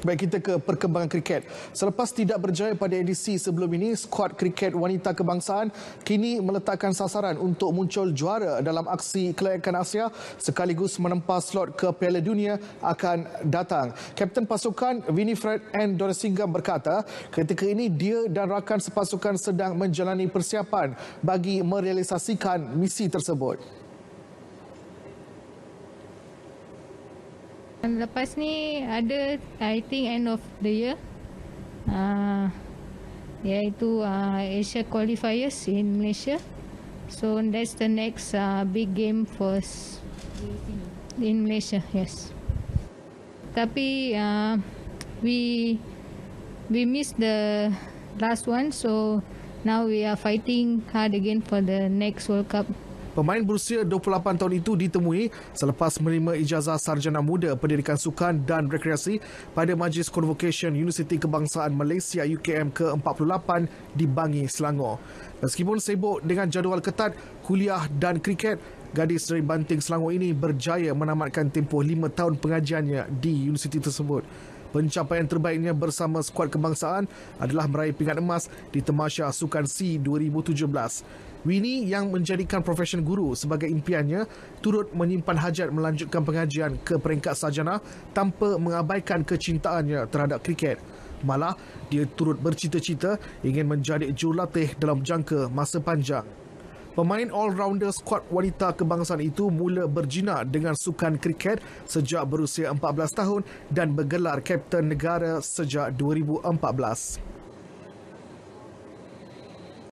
Baik kita ke perkembangan kriket. Selepas tidak berjaya pada edisi sebelum ini, skuad kriket wanita kebangsaan kini meletakkan sasaran untuk muncul juara dalam aksi kelayakan Asia sekaligus menempah slot ke Piala Dunia akan datang. Kapten pasukan Winifred N. Dorasingham berkata, ketika ini dia dan rakan sepasukan sedang menjalani persiapan bagi merealisasikan misi tersebut. Lepas ni ada I think end of the year uh, iaitu uh, Asia Qualifiers in Malaysia. So that's the next uh, big game for us in Malaysia, yes. Tapi uh, we we miss the last one so now we are fighting hard again for the next World Cup. Pemain berusia 28 tahun itu ditemui selepas menerima ijazah sarjana muda pendidikan sukan dan rekreasi pada Majlis Convocation Universiti Kebangsaan Malaysia UKM ke-48 di Bangi, Selangor. Meskipun sibuk dengan jadual ketat, kuliah dan kriket, gadis dari Banting Selangor ini berjaya menamatkan tempoh 5 tahun pengajiannya di universiti tersebut. Pencapaian terbaiknya bersama skuad kebangsaan adalah meraih pingat emas di Temasya Sukan C 2017. Winnie yang menjadikan profesion guru sebagai impiannya turut menyimpan hajat melanjutkan pengajian ke peringkat sarjana tanpa mengabaikan kecintaannya terhadap kriket. Malah, dia turut bercita-cita ingin menjadi jurulatih dalam jangka masa panjang. Pemain all-rounder skuad wanita kebangsaan itu mula berjina dengan sukan kriket sejak berusia 14 tahun dan bergelar kapten negara sejak 2014.